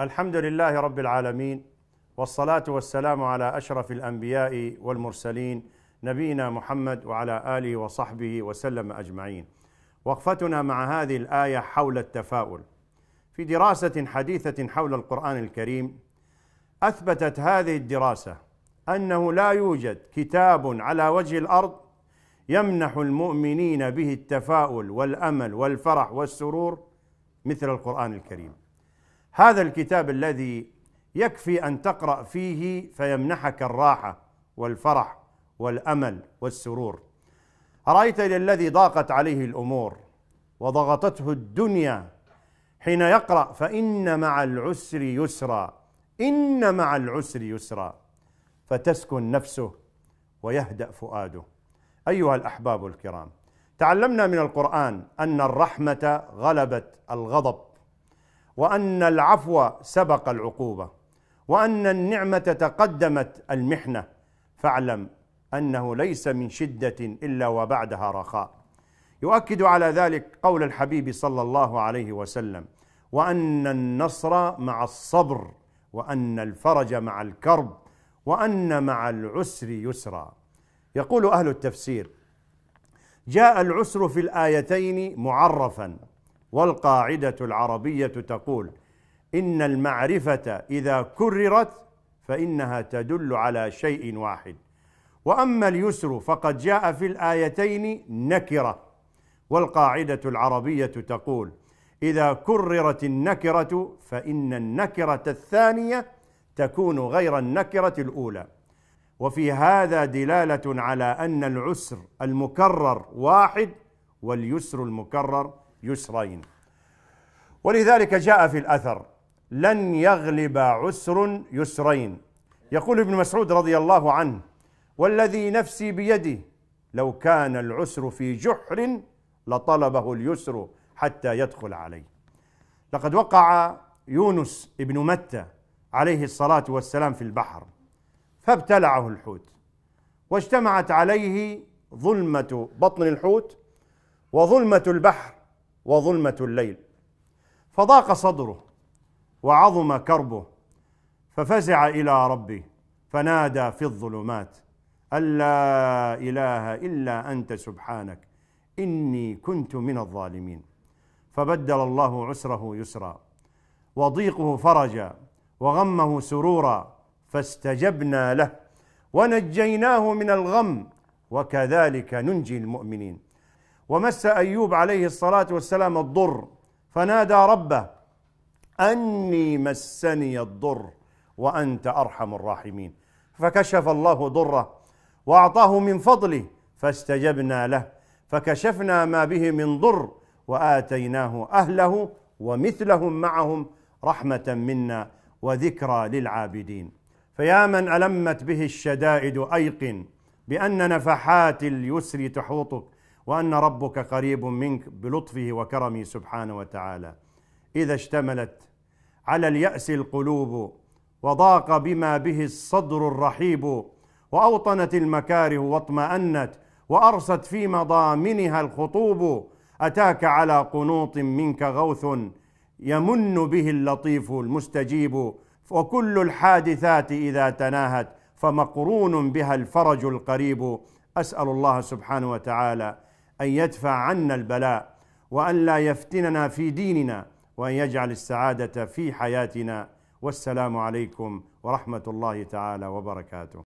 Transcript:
الحمد لله رب العالمين والصلاه والسلام على اشرف الانبياء والمرسلين نبينا محمد وعلى اله وصحبه وسلم اجمعين. وقفتنا مع هذه الايه حول التفاؤل. في دراسه حديثه حول القران الكريم اثبتت هذه الدراسه انه لا يوجد كتاب على وجه الارض يمنح المؤمنين به التفاؤل والامل والفرح والسرور مثل القران الكريم. هذا الكتاب الذي يكفي ان تقرا فيه فيمنحك الراحه والفرح والامل والسرور ارايت الى الذي ضاقت عليه الامور وضغطته الدنيا حين يقرا فان مع العسر يسرا ان مع العسر يسرا فتسكن نفسه ويهدا فؤاده ايها الاحباب الكرام تعلمنا من القران ان الرحمه غلبت الغضب وان العفو سبق العقوبه وان النعمه تقدمت المحنه فاعلم انه ليس من شده الا وبعدها رخاء يؤكد على ذلك قول الحبيب صلى الله عليه وسلم وان النصر مع الصبر وان الفرج مع الكرب وان مع العسر يسرا يقول اهل التفسير جاء العسر في الايتين معرفا والقاعدة العربية تقول إن المعرفة إذا كررت فإنها تدل على شيء واحد وأما اليسر فقد جاء في الآيتين نكرة والقاعدة العربية تقول إذا كررت النكرة فإن النكرة الثانية تكون غير النكرة الأولى وفي هذا دلالة على أن العسر المكرر واحد واليسر المكرر يسرين ولذلك جاء في الأثر لن يغلب عسر يسرين يقول ابن مسعود رضي الله عنه والذي نفسي بيده لو كان العسر في جحر لطلبه اليسر حتى يدخل عليه لقد وقع يونس ابن متى عليه الصلاة والسلام في البحر فابتلعه الحوت واجتمعت عليه ظلمة بطن الحوت وظلمة البحر وظلمة الليل فضاق صدره وعظم كربه ففزع إلى ربه فنادى في الظلمات ألا إله إلا أنت سبحانك إني كنت من الظالمين فبدل الله عسره يسرا وضيقه فرجا وغمه سرورا فاستجبنا له ونجيناه من الغم وكذلك ننجي المؤمنين ومس ايوب عليه الصلاه والسلام الضر فنادى ربه اني مسني الضر وانت ارحم الراحمين فكشف الله ضره واعطاه من فضله فاستجبنا له فكشفنا ما به من ضر واتيناه اهله ومثلهم معهم رحمه منا وذكرى للعابدين فيا من المت به الشدائد ايقن بان نفحات اليسر تحوطك وأن ربك قريب منك بلطفه وكرمه سبحانه وتعالى إذا اشتملت على اليأس القلوب وضاق بما به الصدر الرحيب وأوطنت المكاره واطمأنت وأرست في مضامنها الخطوب أتاك على قنوط منك غوث يمن به اللطيف المستجيب وكل الحادثات إذا تناهت فمقرون بها الفرج القريب أسأل الله سبحانه وتعالى أن يدفع عنا البلاء وأن لا يفتننا في ديننا وأن يجعل السعادة في حياتنا والسلام عليكم ورحمة الله تعالى وبركاته